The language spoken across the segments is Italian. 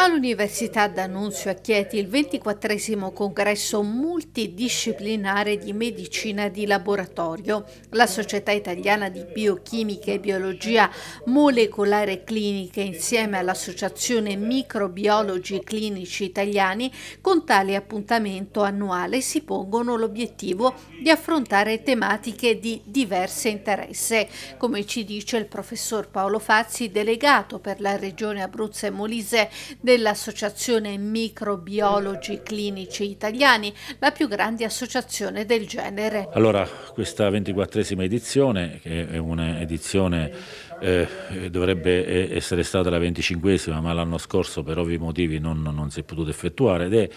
All'Università d'Annunzio a Chieti il 24 congresso multidisciplinare di medicina di laboratorio. La Società Italiana di Biochimica e Biologia Molecolare Clinica insieme all'Associazione Microbiologi Clinici Italiani con tale appuntamento annuale si pongono l'obiettivo di affrontare tematiche di diverse interesse. Come ci dice il professor Paolo Fazzi, delegato per la Regione Abruzzo e Molise dell'Associazione Microbiologi Clinici Italiani, la più grande associazione del genere. Allora, questa ventiquattresima edizione, che è un'edizione eh, eh, dovrebbe eh, essere stata la venticinquesima, ma l'anno scorso per ovvi motivi non, non si è potuto effettuare ed è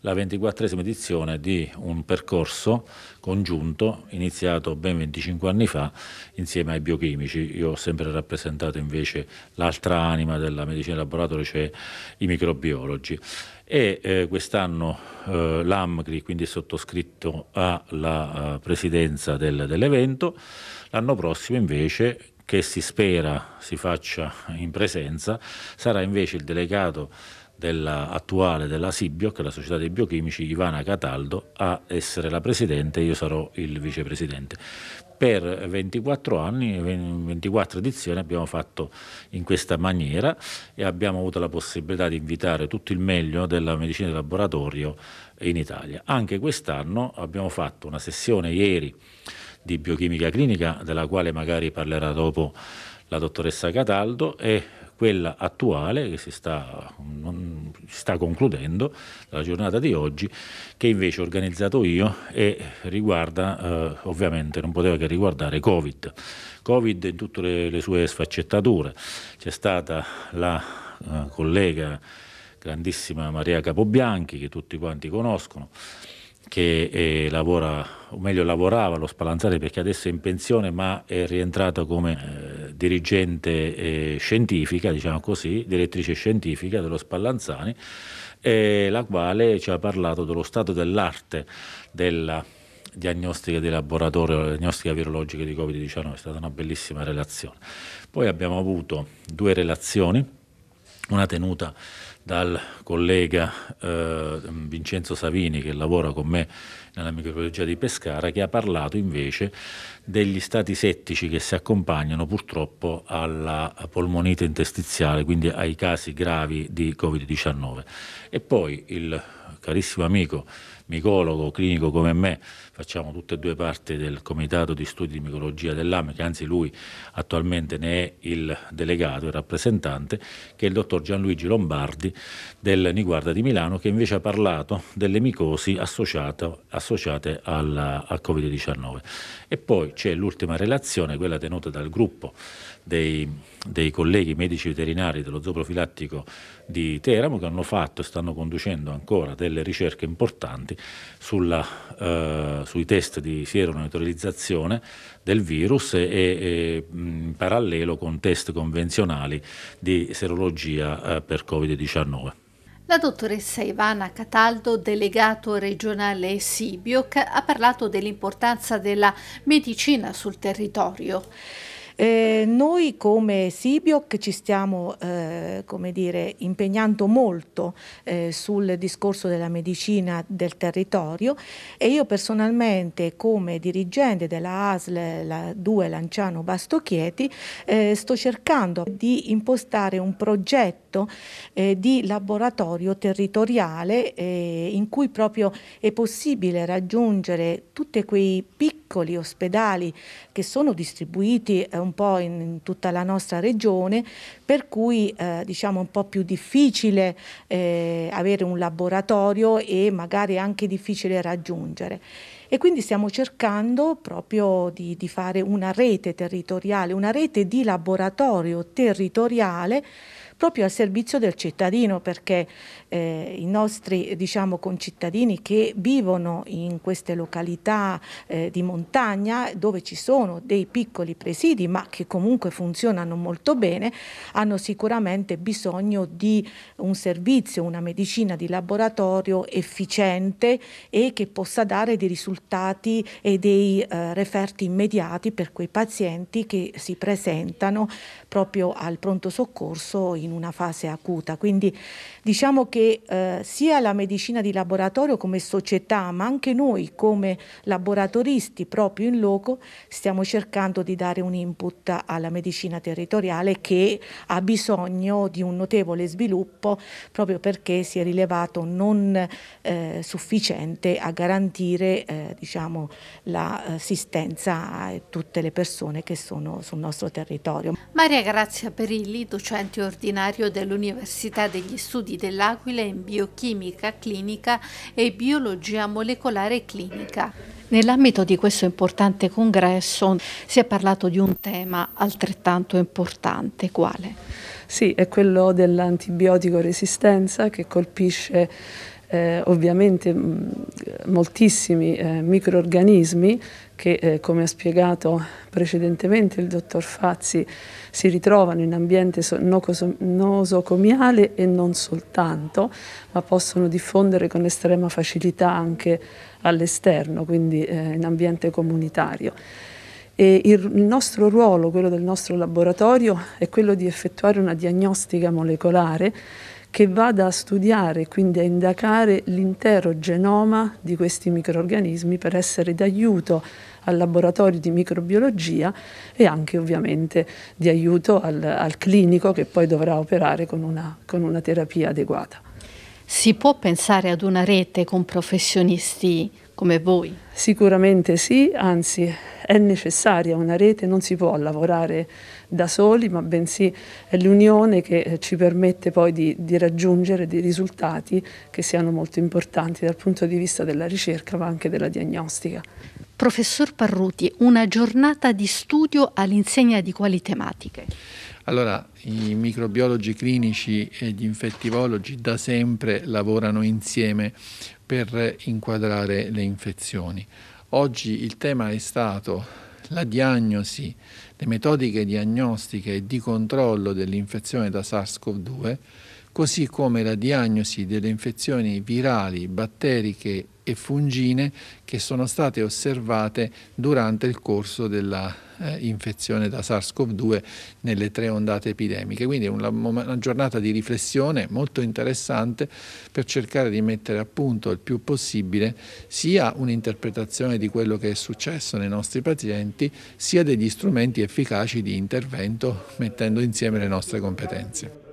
la ventiquattresima edizione di un percorso congiunto iniziato ben 25 anni fa insieme ai biochimici. Io ho sempre rappresentato invece l'altra anima della medicina laboratorio, cioè i microbiologi e eh, quest'anno eh, l'AMCRI, quindi è sottoscritto alla eh, presidenza del, dell'evento, l'anno prossimo invece che si spera si faccia in presenza, sarà invece il delegato della, attuale della Sibio, che è la società dei biochimici, Ivana Cataldo, a essere la presidente e io sarò il vicepresidente. Per 24 anni, 24 edizioni abbiamo fatto in questa maniera e abbiamo avuto la possibilità di invitare tutto il meglio della medicina di laboratorio in Italia. Anche quest'anno abbiamo fatto una sessione ieri di biochimica clinica, della quale magari parlerà dopo la dottoressa Cataldo, e quella attuale che si sta, non, sta concludendo, la giornata di oggi, che invece ho organizzato io e riguarda, eh, ovviamente non poteva che riguardare Covid. Covid in tutte le, le sue sfaccettature. C'è stata la eh, collega grandissima Maria Capobianchi, che tutti quanti conoscono, che eh, lavora, o meglio lavorava allo Spallanzani perché adesso è in pensione, ma è rientrata come eh, dirigente eh, scientifica, diciamo così, direttrice scientifica dello Spallanzani, eh, la quale ci ha parlato dello stato dell'arte della diagnostica di laboratorio, la diagnostica virologica di Covid-19, è stata una bellissima relazione. Poi abbiamo avuto due relazioni una tenuta dal collega eh, Vincenzo Savini che lavora con me nella microbiologia di Pescara che ha parlato invece degli stati settici che si accompagnano purtroppo alla polmonite interstiziale, quindi ai casi gravi di Covid-19. E poi il carissimo amico micologo clinico come me facciamo tutte e due parte del Comitato di Studi di Micologia dell'AME, che anzi lui attualmente ne è il delegato, il rappresentante, che è il dottor Gianluigi Lombardi del Niguarda di Milano, che invece ha parlato delle micosi associate, associate al, al Covid-19. E poi c'è l'ultima relazione, quella tenuta dal gruppo dei, dei, colleghi medici veterinari dello zooprofilattico di Teramo che hanno fatto e stanno conducendo ancora delle ricerche importanti sulla, eh, sui test di sieroneutralizzazione del virus e, e in parallelo con test convenzionali di serologia eh, per Covid-19. La dottoressa Ivana Cataldo, delegato regionale Sibioc, ha parlato dell'importanza della medicina sul territorio. Eh, noi come Sibioc ci stiamo eh, dire, impegnando molto eh, sul discorso della medicina del territorio e io personalmente come dirigente della ASL la 2 Lanciano Bastochieti eh, sto cercando di impostare un progetto progetto eh, di laboratorio territoriale eh, in cui proprio è possibile raggiungere tutti quei piccoli ospedali che sono distribuiti eh, un po' in, in, tutta la nostra regione, per cui eh, diciamo un po' più difficile eh, avere un laboratorio e magari anche difficile raggiungere. E quindi stiamo cercando proprio di, di, fare una rete territoriale, una rete di laboratorio territoriale proprio al servizio del cittadino perché eh, i nostri diciamo, concittadini che vivono in queste località eh, di montagna dove ci sono dei piccoli presidi ma che comunque funzionano molto bene hanno sicuramente bisogno di un servizio, una medicina di laboratorio efficiente e che possa dare dei risultati e dei eh, referti immediati per quei pazienti che si presentano proprio al pronto soccorso in in una fase acuta. Quindi diciamo che eh, sia la medicina di laboratorio come società, ma anche noi come laboratoristi proprio in loco, stiamo cercando di dare un input alla medicina territoriale che ha bisogno di un notevole sviluppo proprio perché si è rilevato non eh, sufficiente a garantire eh, diciamo, l'assistenza eh, a tutte le persone che sono sul nostro territorio. Maria Grazia Perilli, docente cioè, ordinaria ordinario dell'Università degli Studi dell'Aquila in biochimica clinica e biologia molecolare clinica. Nell'ambito di questo importante congresso si è parlato di un tema altrettanto importante, quale? Sì, è quello dell'antibiotico resistenza che colpisce eh, ovviamente mm, moltissimi eh, microorganismi che, eh, come ha spiegato precedentemente il dottor Fazzi, si ritrovano in ambiente nosocomiale e non soltanto, ma possono diffondere con estrema facilità anche all'esterno, quindi eh, in ambiente comunitario. E il nostro ruolo, quello del nostro laboratorio, è quello di effettuare una diagnostica molecolare che vada a studiare, quindi a indagare l'intero genoma di questi microorganismi per essere d'aiuto al laboratorio di microbiologia e anche ovviamente di aiuto al, al clinico che poi dovrà operare con una, con una terapia adeguata. Si può pensare ad una rete con professionisti come voi. Sicuramente sì, anzi è necessaria una rete, non si può lavorare da soli, ma bensì è l'unione che eh, ci permette poi di, di raggiungere dei risultati che siano molto importanti dal punto di vista della ricerca ma anche della diagnostica. Professor Parruti, una giornata di studio all'insegna di quali tematiche? Allora, i microbiologi clinici e gli infettivologi da sempre lavorano insieme per inquadrare le infezioni. Oggi il tema è stato la diagnosi, le metodiche diagnostiche e di controllo dell'infezione da SARS-CoV-2 così come la diagnosi delle infezioni virali, batteriche e fungine che sono state osservate durante il corso della eh, infezione da SARS-CoV-2 nelle tre ondate epidemiche. Quindi è una, giornata di riflessione molto interessante per cercare di mettere a punto il più possibile sia un'interpretazione di quello che è successo nei nostri pazienti, sia degli strumenti efficaci di intervento mettendo insieme le nostre competenze.